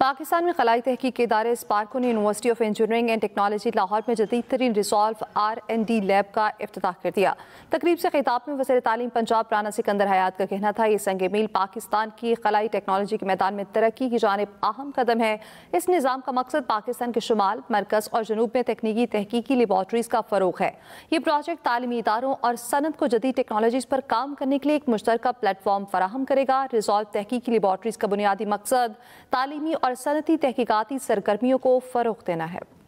पाकिस्तान में खलाई तहकीक के इदारे स्पार्को ने university of engineering and technology Lahore में जदीद तरीन resolve R N D lab का अफ्ताह कर दिया तकरीब से खिताब में वजे तालीम पंजाब राना सिकंदर हयात का कहना था यह संग मील पाकिस्तान की खलाई टेक्नोलॉजी के मैदान में तरक्की की जानब अहम कदम है इस निज़ाम का मकसद पाकिस्तान के शुमाल मरकज़ और जनूब में तकनीकी तहकीकी लेबॉरट्रीज़ का फ़रोग है ये प्रोजेक्ट तालीमी इदारों और सनत को जदीद टेक्नोलॉजीज़ पर काम करने के लिए एक मुश्तरक प्लेटफॉर्म फराहम करेगा रिजॉल्व तहकीकी लेबॉरट्रीज़ का बुनियादी मकसद तालीमी और और सनती तहकीकती सरगर्मियों को फ़रोग देना है